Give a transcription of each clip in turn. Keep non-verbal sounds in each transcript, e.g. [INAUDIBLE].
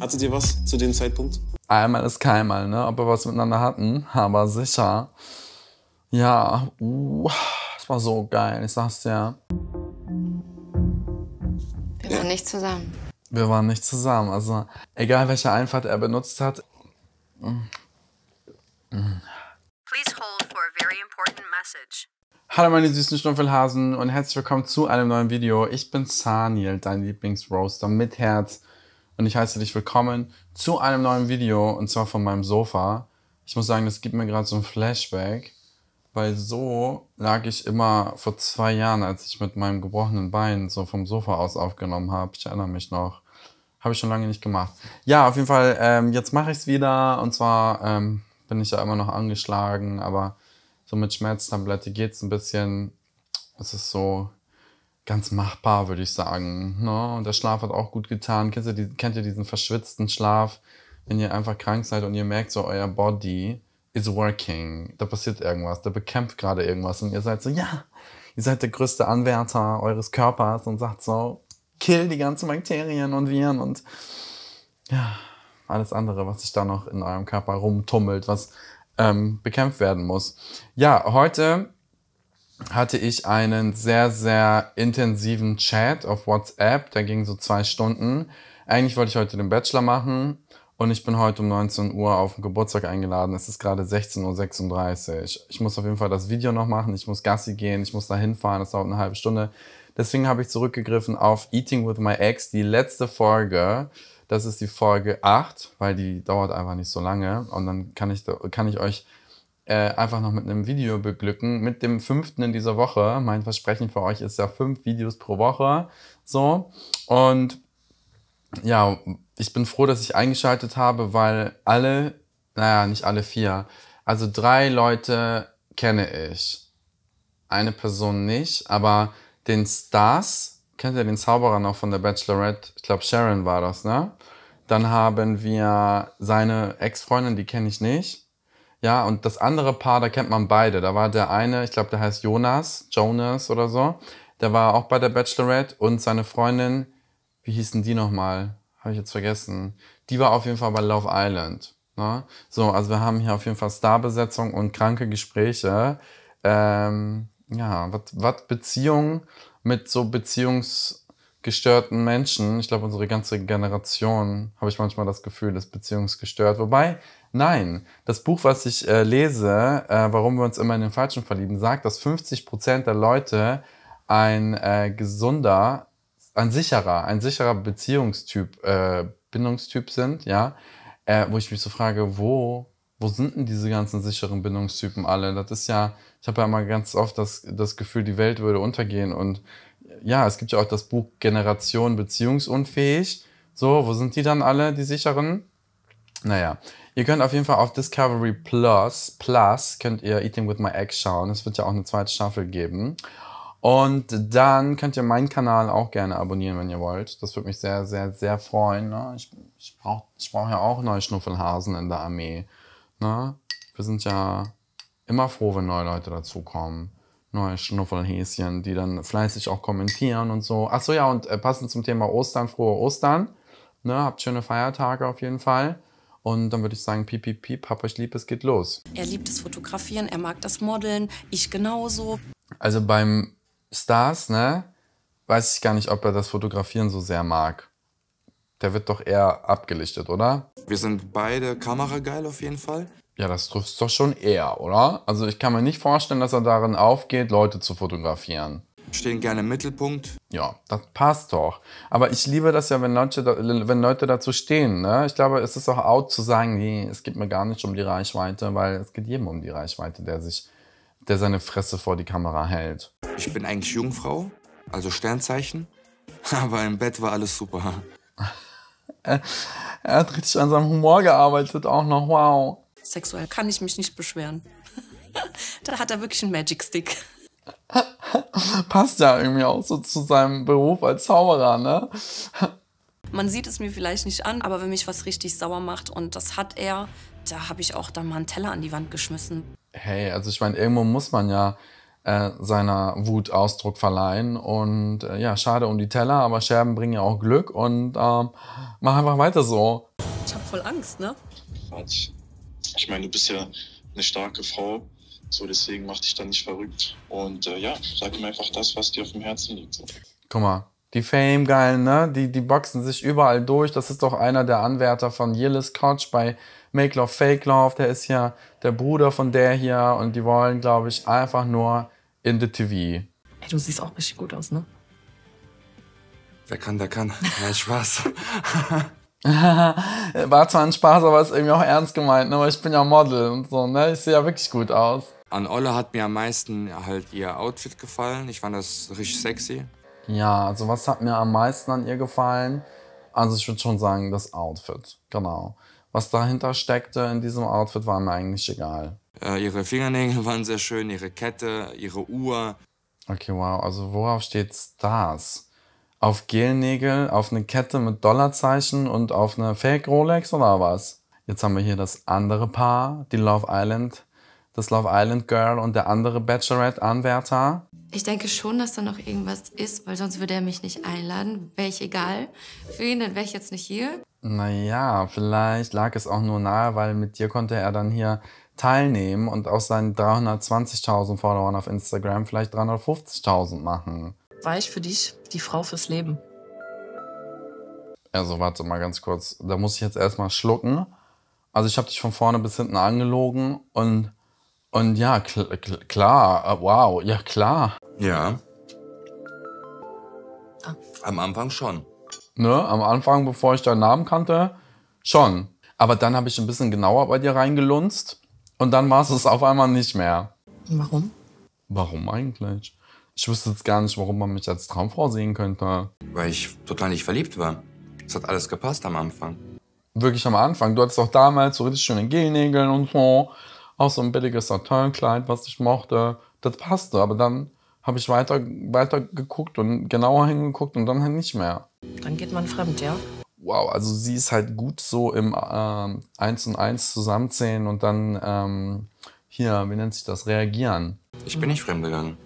Hattet ihr was zu dem Zeitpunkt? Einmal ist keinmal, ne? Ob wir was miteinander hatten, aber sicher. Ja, uh, das war so geil, ich sag's dir. Wir waren nicht zusammen. Wir waren nicht zusammen. Also, egal welche Einfahrt er benutzt hat. Please hold for a very important message. Hallo meine süßen Schnuffelhasen und herzlich willkommen zu einem neuen Video. Ich bin Saniel, dein Lieblingsroaster mit Herz und ich heiße dich willkommen zu einem neuen Video und zwar von meinem Sofa. Ich muss sagen, das gibt mir gerade so ein Flashback, weil so lag ich immer vor zwei Jahren, als ich mit meinem gebrochenen Bein so vom Sofa aus aufgenommen habe. Ich erinnere mich noch. Habe ich schon lange nicht gemacht. Ja, auf jeden Fall, ähm, jetzt mache ich es wieder und zwar ähm, bin ich ja immer noch angeschlagen, aber so mit Schmerztablette geht es ein bisschen. Es ist so ganz machbar, würde ich sagen. Ne? Und der Schlaf hat auch gut getan. Kennt ihr, kennt ihr diesen verschwitzten Schlaf, wenn ihr einfach krank seid und ihr merkt so, euer Body is working. Da passiert irgendwas, da bekämpft gerade irgendwas und ihr seid so, ja, ihr seid der größte Anwärter eures Körpers und sagt so, kill die ganzen Bakterien und Viren und ja, alles andere, was sich da noch in eurem Körper rumtummelt, was ähm, bekämpft werden muss. Ja, heute hatte ich einen sehr, sehr intensiven Chat auf WhatsApp. Der ging so zwei Stunden. Eigentlich wollte ich heute den Bachelor machen und ich bin heute um 19 Uhr auf den Geburtstag eingeladen. Es ist gerade 16.36 Uhr. Ich muss auf jeden Fall das Video noch machen. Ich muss Gassi gehen. Ich muss da hinfahren. Das dauert eine halbe Stunde. Deswegen habe ich zurückgegriffen auf Eating with My Ex, die letzte Folge. Das ist die Folge 8, weil die dauert einfach nicht so lange. Und dann kann ich, kann ich euch äh, einfach noch mit einem Video beglücken. Mit dem fünften in dieser Woche. Mein Versprechen für euch ist ja fünf Videos pro Woche. So. Und ja, ich bin froh, dass ich eingeschaltet habe, weil alle, naja, nicht alle vier. Also drei Leute kenne ich. Eine Person nicht, aber den Stars, kennt ihr den Zauberer noch von der Bachelorette? Ich glaube, Sharon war das, ne? Dann haben wir seine Ex-Freundin, die kenne ich nicht. Ja, und das andere Paar, da kennt man beide. Da war der eine, ich glaube, der heißt Jonas, Jonas oder so. Der war auch bei der Bachelorette und seine Freundin, wie hießen die nochmal? Habe ich jetzt vergessen. Die war auf jeden Fall bei Love Island. Ne? So, also wir haben hier auf jeden Fall Starbesetzung und kranke Gespräche. Ähm, ja, was Beziehungen mit so Beziehungs- gestörten Menschen, ich glaube, unsere ganze Generation, habe ich manchmal das Gefühl, ist beziehungsgestört. Wobei, nein, das Buch, was ich äh, lese, äh, Warum wir uns immer in den Falschen verlieben, sagt, dass 50 Prozent der Leute ein äh, gesunder, ein sicherer, ein sicherer Beziehungstyp, äh, Bindungstyp sind, ja, äh, wo ich mich so frage, wo, wo sind denn diese ganzen sicheren Bindungstypen alle? Das ist ja, ich habe ja immer ganz oft das, das Gefühl, die Welt würde untergehen und ja, es gibt ja auch das Buch Generation beziehungsunfähig. So, wo sind die dann alle, die sicheren? Naja, ihr könnt auf jeden Fall auf Discovery Plus, Plus könnt ihr Eating with My Ex schauen. Es wird ja auch eine zweite Staffel geben. Und dann könnt ihr meinen Kanal auch gerne abonnieren, wenn ihr wollt. Das würde mich sehr, sehr, sehr freuen. Ne? Ich, ich brauche ich brauch ja auch neue Schnuffelhasen in der Armee. Ne? Wir sind ja immer froh, wenn neue Leute dazukommen neue Schnuffelhäschen, die dann fleißig auch kommentieren und so. Achso, ja, und äh, passend zum Thema Ostern, frohe Ostern. Ne, habt schöne Feiertage auf jeden Fall. Und dann würde ich sagen, piep, piep, piep, hab euch lieb, es geht los. Er liebt das Fotografieren, er mag das Modeln, ich genauso. Also beim Stars, ne, weiß ich gar nicht, ob er das Fotografieren so sehr mag. Der wird doch eher abgelichtet, oder? Wir sind beide kamerageil auf jeden Fall. Ja, das trifft doch schon eher, oder? Also ich kann mir nicht vorstellen, dass er darin aufgeht, Leute zu fotografieren. Stehen gerne im Mittelpunkt. Ja, das passt doch. Aber ich liebe das ja, wenn Leute, wenn Leute dazu stehen. Ne? Ich glaube, es ist auch out zu sagen, nee, es geht mir gar nicht um die Reichweite, weil es geht jedem um die Reichweite, der sich, der seine Fresse vor die Kamera hält. Ich bin eigentlich Jungfrau, also Sternzeichen. [LAUGHS] Aber im Bett war alles super. [LAUGHS] er hat richtig an seinem Humor gearbeitet, auch noch, wow sexuell kann ich mich nicht beschweren. [LAUGHS] da hat er wirklich einen Magic Stick. [LAUGHS] Passt ja irgendwie auch so zu seinem Beruf als Zauberer, ne? [LAUGHS] Man sieht es mir vielleicht nicht an, aber wenn mich was richtig sauer macht und das hat er, da habe ich auch dann mal einen Teller an die Wand geschmissen. Hey, also ich meine, irgendwo muss man ja äh, seiner Wut Ausdruck verleihen. Und äh, ja, schade um die Teller, aber Scherben bringen ja auch Glück und ähm, mach einfach weiter so. Ich habe voll Angst, ne? Quatsch ich meine, du bist ja eine starke Frau. So, deswegen mach dich da nicht verrückt. Und äh, ja, sag ihm einfach das, was dir auf dem Herzen liegt. So. Guck mal, die Fame-Geilen, ne? Die, die boxen sich überall durch. Das ist doch einer der Anwärter von Yillis Couch bei Make Love Fake Love. Der ist ja der Bruder von der hier. Und die wollen, glaube ich, einfach nur in the TV. Ey, du siehst auch richtig gut aus, ne? Wer kann, der kann. Ja, Spaß. [LAUGHS] [LAUGHS] War zwar ein Spaß, aber ist irgendwie auch ernst gemeint, ne? weil ich bin ja Model und so, ne? Ich sehe ja wirklich gut aus. An Olle hat mir am meisten halt ihr Outfit gefallen. Ich fand das richtig sexy. Ja, also was hat mir am meisten an ihr gefallen? Also ich würde schon sagen, das Outfit, genau. Was dahinter steckte in diesem Outfit, war mir eigentlich egal. Äh, ihre Fingernägel [LAUGHS] waren sehr schön, ihre Kette, ihre Uhr. Okay, wow, also worauf steht Stars? auf Gelnägel, auf eine Kette mit Dollarzeichen und auf eine Fake Rolex oder was? Jetzt haben wir hier das andere Paar, die Love Island, das Love Island Girl und der andere Bachelorette-Anwärter. Ich denke schon, dass da noch irgendwas ist, weil sonst würde er mich nicht einladen. Wäre ich egal für ihn, dann wäre ich jetzt nicht hier. Naja, vielleicht lag es auch nur nahe, weil mit dir konnte er dann hier teilnehmen und aus seinen 320.000 Followern auf Instagram vielleicht 350.000 machen war ich für dich die Frau fürs Leben. Also warte mal ganz kurz, da muss ich jetzt erstmal schlucken. Also ich habe dich von vorne bis hinten angelogen und, und ja, kl kl klar, äh, wow, ja klar. Ja. Ah. Am Anfang schon. Ne, am Anfang, bevor ich deinen Namen kannte, schon. Aber dann habe ich ein bisschen genauer bei dir reingelunzt und dann war es auf einmal nicht mehr. Warum? Warum eigentlich? Ich wusste jetzt gar nicht, warum man mich als Traumfrau sehen könnte. Weil ich total nicht verliebt war. Es hat alles gepasst am Anfang. Wirklich am Anfang. Du hattest auch damals so richtig schöne Gelnägel und so. Auch so ein billiges Saturnkleid, was ich mochte. Das passte, aber dann habe ich weiter, weiter geguckt und genauer hingeguckt und dann halt nicht mehr. Dann geht man fremd, ja? Wow, also sie ist halt gut so im ähm, Eins und Eins zusammenzählen und dann ähm, hier, wie nennt sich das, reagieren. Ich bin nicht fremd gegangen.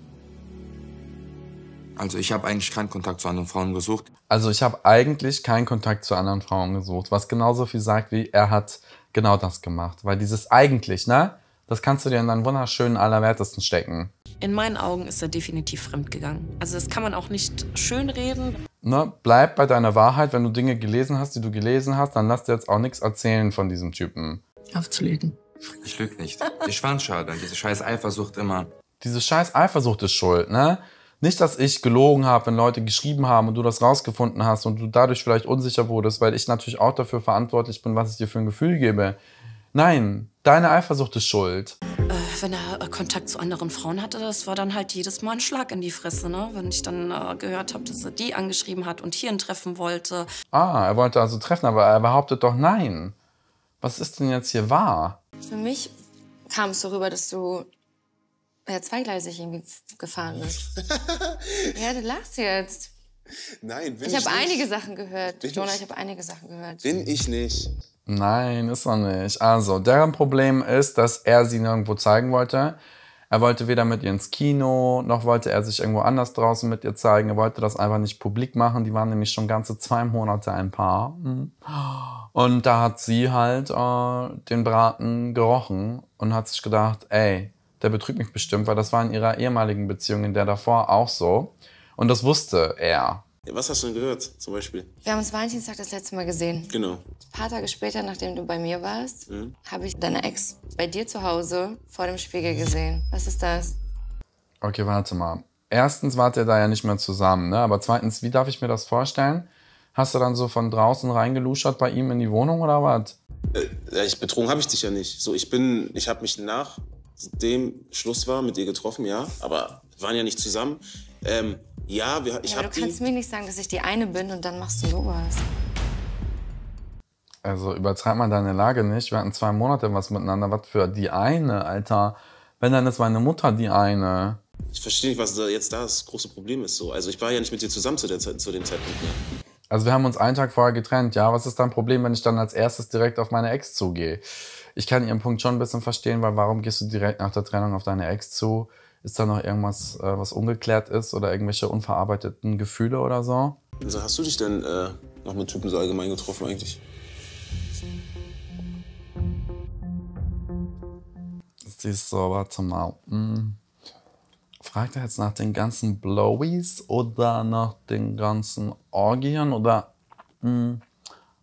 Also ich habe eigentlich keinen Kontakt zu anderen Frauen gesucht. Also ich habe eigentlich keinen Kontakt zu anderen Frauen gesucht, was genauso viel sagt, wie er hat genau das gemacht. Weil dieses eigentlich, ne? Das kannst du dir in deinen wunderschönen Allerwertesten stecken. In meinen Augen ist er definitiv fremdgegangen. Also das kann man auch nicht schönreden. Ne, bleib bei deiner Wahrheit. Wenn du Dinge gelesen hast, die du gelesen hast, dann lass dir jetzt auch nichts erzählen von diesem Typen. Aufzulegen. Ich lüge nicht. Ich Schwanzschale schade. diese scheiß Eifersucht immer. Diese scheiß Eifersucht ist schuld, ne? Nicht, dass ich gelogen habe, wenn Leute geschrieben haben und du das rausgefunden hast und du dadurch vielleicht unsicher wurdest, weil ich natürlich auch dafür verantwortlich bin, was ich dir für ein Gefühl gebe. Nein, deine Eifersucht ist schuld. Äh, wenn er äh, Kontakt zu anderen Frauen hatte, das war dann halt jedes Mal ein Schlag in die Fresse, ne? Wenn ich dann äh, gehört habe, dass er die angeschrieben hat und hier ihn treffen wollte. Ah, er wollte also treffen, aber er behauptet doch nein. Was ist denn jetzt hier wahr? Für mich kam es so rüber, dass du ja, zweigleisig irgendwie gefahren ist. [LAUGHS] ja, du lachst jetzt. Nein, bin ich, ich hab nicht. Ich habe einige Sachen gehört. Bin Jonah, ich, ich habe einige Sachen gehört. Bin ich nicht. Nein, ist er nicht. Also, deren Problem ist, dass er sie nirgendwo zeigen wollte. Er wollte weder mit ihr ins Kino, noch wollte er sich irgendwo anders draußen mit ihr zeigen. Er wollte das einfach nicht publik machen. Die waren nämlich schon ganze zwei Monate ein Paar. Und da hat sie halt äh, den Braten gerochen und hat sich gedacht, ey, der betrügt mich bestimmt, weil das war in ihrer ehemaligen Beziehung, in der davor auch so. Und das wusste er. Was hast du denn gehört, zum Beispiel? Wir haben uns Valentinstag das letzte Mal gesehen. Genau. Ein paar Tage später, nachdem du bei mir warst, mhm. habe ich deine Ex bei dir zu Hause vor dem Spiegel gesehen. Was ist das? Okay, warte mal. Erstens wart ihr da ja nicht mehr zusammen, ne? Aber zweitens, wie darf ich mir das vorstellen? Hast du dann so von draußen reingeluschert bei ihm in die Wohnung oder was? Äh, ich betrogen habe ich dich ja nicht. So, ich bin, ich habe mich nach dem Schluss war, mit ihr getroffen, ja, aber waren ja nicht zusammen. Ähm, ja, wir, ich ja, habe Du kannst die... mir nicht sagen, dass ich die eine bin und dann machst du sowas. Also übertreib mal deine Lage nicht. Wir hatten zwei Monate was miteinander. Was für die eine, Alter. Wenn dann ist meine Mutter die eine. Ich verstehe nicht, was da jetzt das große Problem ist. So. Also ich war ja nicht mit dir zusammen zu, der Zeit, zu dem Zeitpunkt. Mehr. Also wir haben uns einen Tag vorher getrennt. Ja, was ist dein Problem, wenn ich dann als erstes direkt auf meine Ex zugehe? Ich kann ihren Punkt schon ein bisschen verstehen, weil warum gehst du direkt nach der Trennung auf deine Ex zu? Ist da noch irgendwas, äh, was ungeklärt ist oder irgendwelche unverarbeiteten Gefühle oder so? Also hast du dich denn äh, noch mit Typen so allgemein getroffen eigentlich? Sie ist sauber zum mal. Hm. Fragt er jetzt nach den ganzen Blowies oder nach den ganzen Orgien oder mh, hm,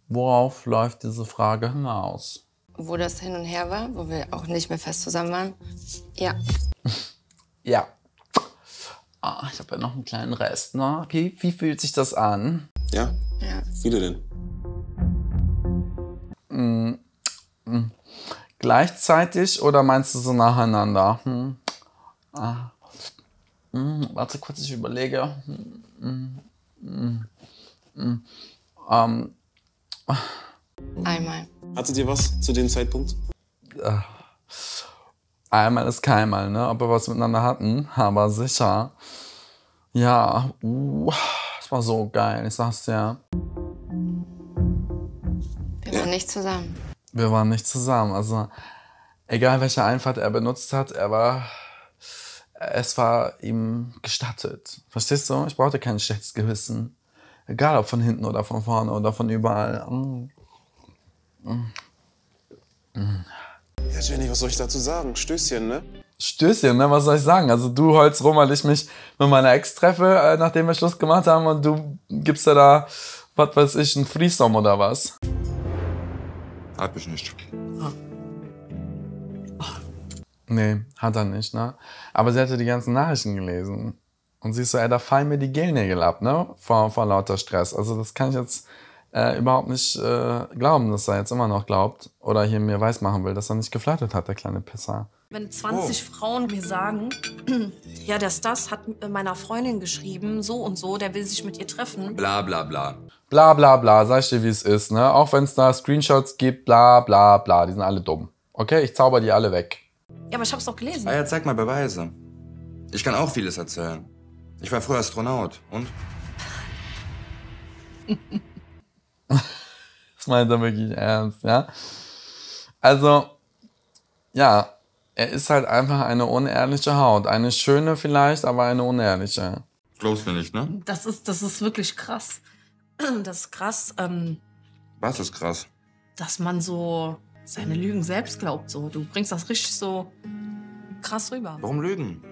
worauf läuft diese Frage hinaus? Wo das hin und her war, wo wir auch nicht mehr fest zusammen waren. Ja. [LAUGHS] ja. Ah, ich habe ja noch einen kleinen Rest. Ne? Okay, wie fühlt sich das an? Ja. ja. Viele denn? Mh, hm, hm. mh. Gleichzeitig oder meinst du so nacheinander? Hm. Ah. Hm, warte kurz, ich überlege. Hm, hm, ähm. Einmal. Hattet ihr was zu dem Zeitpunkt? Äh, einmal ist keinmal, ne? Ob wir was miteinander hatten, aber sicher. Ja, uh, war so geil, ich sag's dir. Wir waren nicht zusammen. Wir waren nicht zusammen. Also, egal welche Einfahrt er benutzt hat, er war es war ihm gestattet. Verstehst du? Ich brauchte kein schlechtes Gewissen. Egal ob von hinten oder von vorne oder von überall. Mm. Mm. Ja, Jenny, was soll ich dazu sagen? Stößchen, ne? Stößchen, ne? Was soll ich sagen? Also du holst rum, weil ich mich mit meiner Ex treffe, äh, nachdem wir Schluss gemacht haben und du gibst ja da, was weiß ich, einen Freestorm oder was? Hat mich nicht. Ah. Nee, hat er nicht, ne? Aber sie hatte die ganzen Nachrichten gelesen. Und sie ist so, ey, da fallen mir die Gelnägel ab, ne? Vor, vor lauter Stress. Also das kann ich jetzt äh, überhaupt nicht äh, glauben, dass er jetzt immer noch glaubt oder hier mir weismachen will, dass er nicht geflirtet hat, der kleine Pisser. Wenn 20 oh. Frauen mir sagen, [CLEARS THROAT] ja, der Stas hat meiner Freundin geschrieben, so und so, der will sich mit ihr treffen. Bla bla bla. Bla bla bla, sag ich dir, wie es ist, ne? Auch wenn es da Screenshots gibt, bla bla bla, die sind alle dumm. Okay, ich zauber die alle weg. Ja, aber ich hab's doch gelesen. Ah ja, zeig mal Beweise. Ich kann auch vieles erzählen. Ich war früher Astronaut. Und? [LAUGHS] das meint er wirklich ernst, ja? Also, ja, er ist halt einfach eine unehrliche Haut. Eine schöne vielleicht, aber eine unehrliche. Glaubst du nicht, ne? Das ist, das ist wirklich krass. [CLEARS THROAT] Das ist krass. Ähm, Was ist krass? Dass man so seine Lügen selbst glaubt. So, du bringst das richtig so krass rüber. Warum Lügen?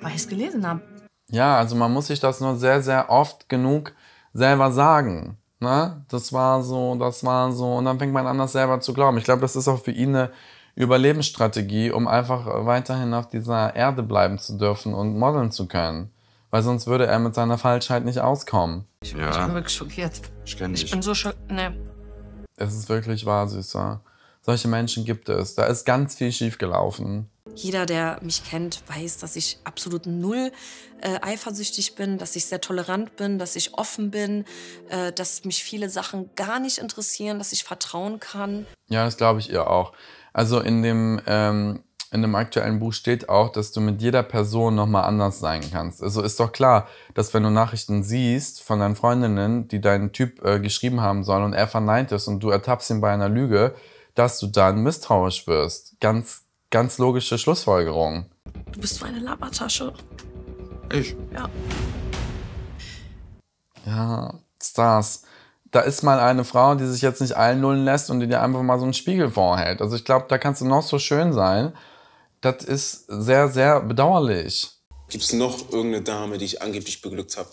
Weil ich es gelesen habe. Ja, also man muss sich das nur sehr, sehr oft genug selber sagen. Ne? Das war so, das war so. Und dann fängt man an, das selber zu glauben. Ich glaube, das ist auch für ihn eine Überlebensstrategie, um einfach weiterhin auf dieser Erde bleiben zu dürfen und modeln zu können. Weil sonst würde er mit seiner Falschheit nicht auskommen. Ich, ja. ich bin wirklich schockiert. Ich, ich bin so schockiert. Nee. Es ist wirklich wahr, Süßer. Solche Menschen gibt es. Da ist ganz viel schiefgelaufen. Jeder, der mich kennt, weiß, dass ich absolut null äh, eifersüchtig bin, dass ich sehr tolerant bin, dass ich offen bin, äh, dass mich viele Sachen gar nicht interessieren, dass ich vertrauen kann. Ja, das glaube ich ihr auch. Also in dem, ähm, in dem aktuellen Buch steht auch, dass du mit jeder Person nochmal anders sein kannst. Also ist doch klar, dass wenn du Nachrichten siehst von deinen Freundinnen, die deinen Typ äh, geschrieben haben sollen und er verneint ist und du ertappst ihn bei einer Lüge, dass du dann misstrauisch wirst. Ganz, ganz logische Schlussfolgerung. Du bist so eine Labertasche. Ich? Ja. Ja, Stars. Da ist mal eine Frau, die sich jetzt nicht einnullen lässt und die dir einfach mal so einen Spiegel vorhält. Also ich glaube, da kannst du noch so schön sein. Das ist sehr, sehr bedauerlich. Gibt es noch irgendeine Dame, die ich angeblich beglückt habe?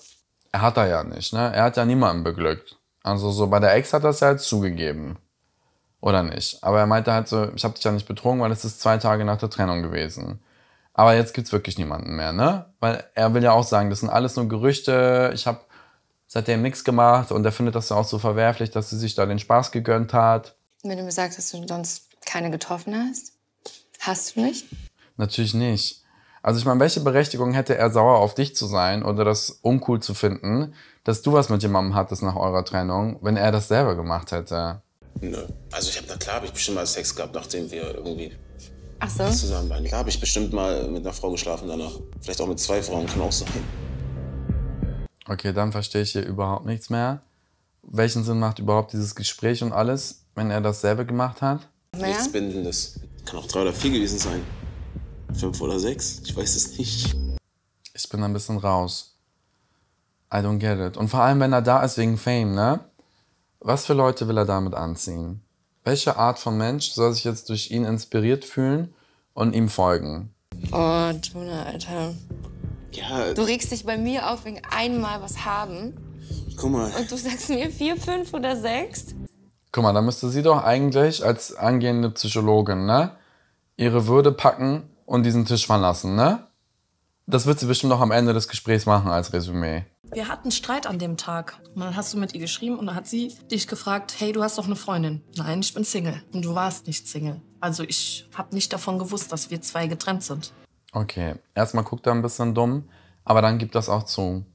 Er hat er ja nicht, ne? Er hat ja niemanden beglückt. Also so bei der Ex hat er es ja jetzt zugegeben oder nicht. Aber er meinte halt so, ich habe dich ja nicht betrogen, weil es ist zwei Tage nach der Trennung gewesen. Aber jetzt gibt's wirklich niemanden mehr, ne? Weil er will ja auch sagen, das sind alles nur Gerüchte, ich habe seitdem nichts gemacht und er findet das ja auch so verwerflich, dass sie sich da den Spaß gegönnt hat. Wenn du mir sagst, dass du sonst keine getroffen hast, hast du nicht? Natürlich nicht. Also ich meine, welche Berechtigung hätte er sauer auf dich zu sein oder das uncool zu finden, dass du was mit jemandem hattest nach eurer Trennung, wenn er das selber gemacht hätte? Nö. Also ich habe, na klar, habe ich bestimmt mal Sex gehabt, nachdem wir irgendwie Ach so. zusammen waren. Klar habe ich bestimmt mal mit einer Frau geschlafen danach. Vielleicht auch mit zwei Frauen, kann auch sein. Okay, dann verstehe ich hier überhaupt nichts mehr. Welchen Sinn macht überhaupt dieses Gespräch und alles, wenn er dasselbe gemacht hat? Naja. Nichts Bindendes. Kann auch drei oder vier gewesen sein. Fünf oder sechs, ich weiß es nicht. Ich bin ein bisschen raus. I don't get it. Und vor allem, wenn er da ist wegen Fame, ne? Was für Leute will er damit anziehen? Welche Art von Mensch soll sich jetzt durch ihn inspiriert fühlen und ihm folgen? Oh, Jonah, Alter. Ja. Du regst dich bei mir auf wegen einmal was haben. Guck mal. Und du sagst mir vier, fünf oder sechs? Guck mal, da müsste sie doch eigentlich als angehende Psychologin, ne? Ihre Würde packen und diesen Tisch verlassen, ne? Das wird sie bestimmt noch am Ende des Gesprächs machen als Resümee. Wir hatten Streit an dem Tag. Und dann hast du mit ihr geschrieben und dann hat sie dich gefragt, hey, du hast doch eine Freundin. Nein, ich bin Single. Und du warst nicht Single. Also ich habe nicht davon gewusst, dass wir zwei getrennt sind. Okay, erstmal guckt er ein bisschen dumm, aber dann gibt das auch zu.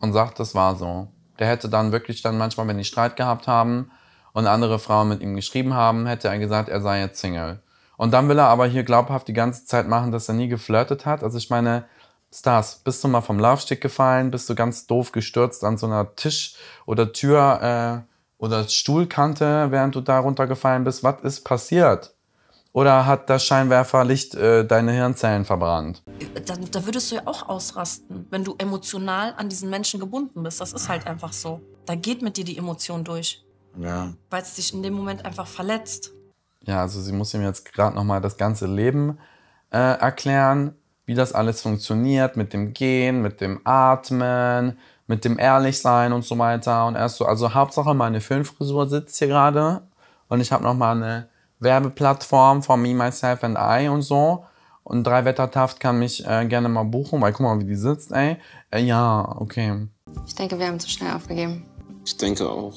Und sagt, das war so. Der hätte dann wirklich dann manchmal, wenn die Streit gehabt haben und andere Frauen mit ihm geschrieben haben, hätte er gesagt, er sei jetzt Single. Und dann will er aber hier glaubhaft die ganze Zeit machen, dass er nie geflirtet hat. Also ich meine, Stars, bist du mal vom Love Stick gefallen? Bist du ganz doof gestürzt an so einer Tisch- oder Tür- äh, oder Stuhlkante, während du da runtergefallen bist? Was ist passiert? Oder hat das Scheinwerferlicht äh, deine Hirnzellen verbrannt? Da, da würdest du ja auch ausrasten, wenn du emotional an diesen Menschen gebunden bist. Das ist halt einfach so. Da geht mit dir die Emotion durch. Ja. Weil es dich in dem Moment einfach verletzt. Ja, also sie muss ihm jetzt gerade nochmal das ganze Leben äh, erklären wie das alles funktioniert mit dem Gehen, mit dem Atmen, mit dem Ehrlichsein und so weiter. Und erst so, also Hauptsache meine Filmfrisur sitzt hier gerade und ich habe nochmal eine Werbeplattform von Me, Myself and I und so. Und drei Wettertaft kann mich äh, gerne mal buchen, weil guck mal, wie die sitzt, ey. Äh, ja, okay. Ich denke, wir haben zu schnell aufgegeben. Ich denke auch.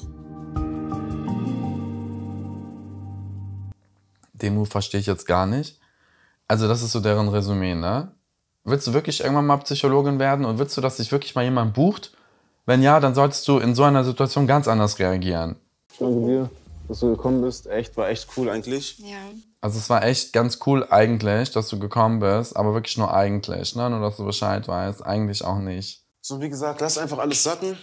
Den Move verstehe ich jetzt gar nicht. Also, das ist so deren Resümee, ne? Willst du wirklich irgendwann mal Psychologin werden und willst du, dass sich wirklich mal jemand bucht? Wenn ja, dann solltest du in so einer Situation ganz anders reagieren. Ich danke dir, dass du gekommen bist. Echt, war echt cool eigentlich. Ja. Also es war echt ganz cool eigentlich, dass du gekommen bist, aber wirklich nur eigentlich, ne? Nur dass du Bescheid weißt, eigentlich auch nicht. So wie gesagt, lass einfach alles sacken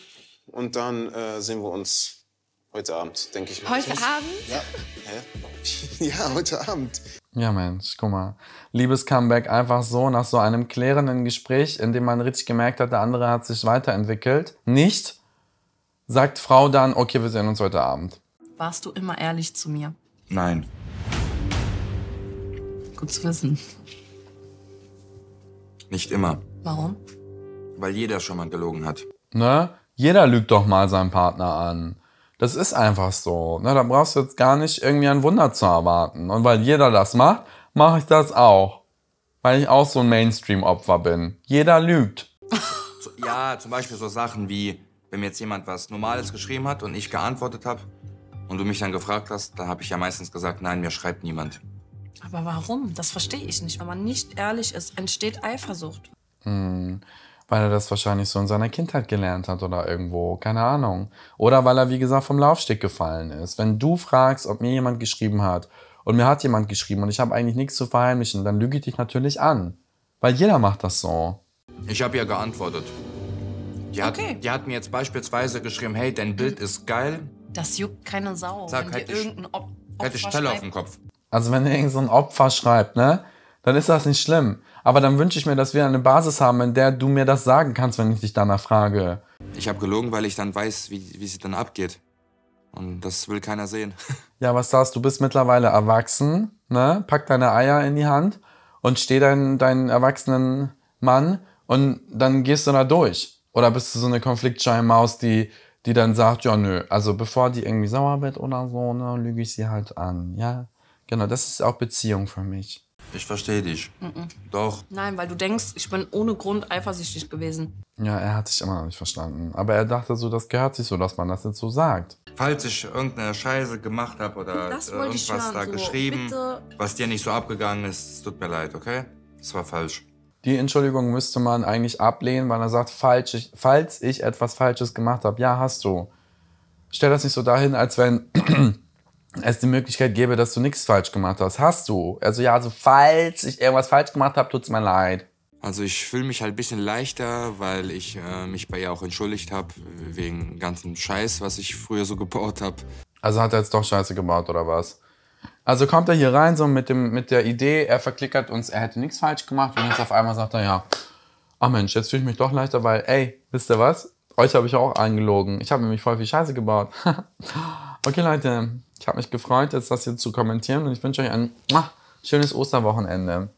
und dann äh, sehen wir uns heute Abend, denke ich mal. Heute Abend? Ja. Hä? [LAUGHS] ja, heute Abend. Ja, Mensch, guck mal. Liebes Comeback einfach so nach so einem klärenden Gespräch, in dem man richtig gemerkt hat, der andere hat sich weiterentwickelt. Nicht sagt Frau dann, okay, wir sehen uns heute Abend. Warst du immer ehrlich zu mir? Nein. Gut zu wissen. Nicht immer. Warum? Weil jeder schon mal gelogen hat. Ne? Jeder lügt doch mal seinen Partner an. Das ist einfach so. Ne? Da brauchst du jetzt gar nicht irgendwie ein Wunder zu erwarten. Und weil jeder das macht, mache ich das auch. Weil ich auch so ein Mainstream-Opfer bin. Jeder lügt. [LAUGHS] ja, zum Beispiel so Sachen wie, wenn mir jetzt jemand was Normales geschrieben hat und ich geantwortet habe und du mich dann gefragt hast, dann habe ich ja meistens gesagt, nein, mir schreibt niemand. Aber warum? Das verstehe ich nicht. Wenn man nicht ehrlich ist, entsteht Eifersucht. Hm weil er das wahrscheinlich so in seiner Kindheit gelernt hat oder irgendwo, keine Ahnung. Oder weil er, wie gesagt, vom Laufsteg gefallen ist. Wenn du fragst, ob mir jemand geschrieben hat und mir hat jemand geschrieben und ich habe eigentlich nichts zu verheimlichen, dann lüge ich dich natürlich an. Weil jeder macht das so. Ich habe ja geantwortet. Die hat, okay. die hat mir jetzt beispielsweise geschrieben, hey, dein Bild ist geil. Das juckt keine Sau. Sag, wenn hätte, halt ich, Op hätte halt ich Stelle auf dem Kopf. Also wenn dir irgend so ein Opfer schreibt, ne? dann ist das nicht schlimm. Aber dann wünsche ich mir, dass wir eine Basis haben, in der du mir das sagen kannst, wenn ich dich danach frage. Ich habe gelogen, weil ich dann weiß, wie, wie es dann abgeht. Und das will keiner sehen. [LAUGHS] Ja, was sagst du? bist mittlerweile erwachsen, ne? Pack deine Eier in die Hand und steh deinen, deinen erwachsenen Mann und dann gehst du da durch. Oder bist du so eine Konfliktscheinmaus, die, die dann sagt, ja, nö, also bevor die irgendwie sauer wird oder so, ne, lüge ich sie halt an, ja? Genau, das ist auch Beziehung für mich. Ich verstehe dich. Mhm. Doch. Nein, weil du denkst, ich bin ohne Grund eifersüchtig gewesen. Ja, er hat dich immer noch nicht verstanden. Aber er dachte so, das gehört sich so, dass man das jetzt so sagt. Falls ich irgendeine Scheiße gemacht habe oder äh, irgendwas hören, da so. geschrieben, Bitte. was dir nicht so abgegangen ist, tut mir leid, okay? Das war falsch. Die Entschuldigung müsste man eigentlich ablehnen, weil er sagt, falsch, ich, falls ich etwas Falsches gemacht habe. Ja, hast du. Stell das nicht so dahin, als wenn es die Möglichkeit gäbe, dass du nichts falsch gemacht hast. Hast du? Also ja, also falls ich irgendwas falsch gemacht habe, tut es mir leid. Also ich fühle mich halt ein bisschen leichter, weil ich äh, mich bei ihr auch entschuldigt habe wegen ganzen Scheiß, was ich früher so gebaut habe. Also hat er jetzt doch Scheiße gebaut oder was? Also kommt er hier rein so mit, dem, mit der Idee, er verklickert uns, er hätte nichts falsch gemacht und jetzt auf einmal sagt er, ja, ach oh Mensch, jetzt fühle ich mich doch leichter, weil, ey, wisst ihr was? Euch habe ich auch angelogen. Ich habe nämlich voll viel Scheiße gebaut. [LAUGHS] okay, Leute, ich habe mich gefreut, jetzt das hier zu kommentieren und ich wünsche euch ein ah, schönes Osterwochenende.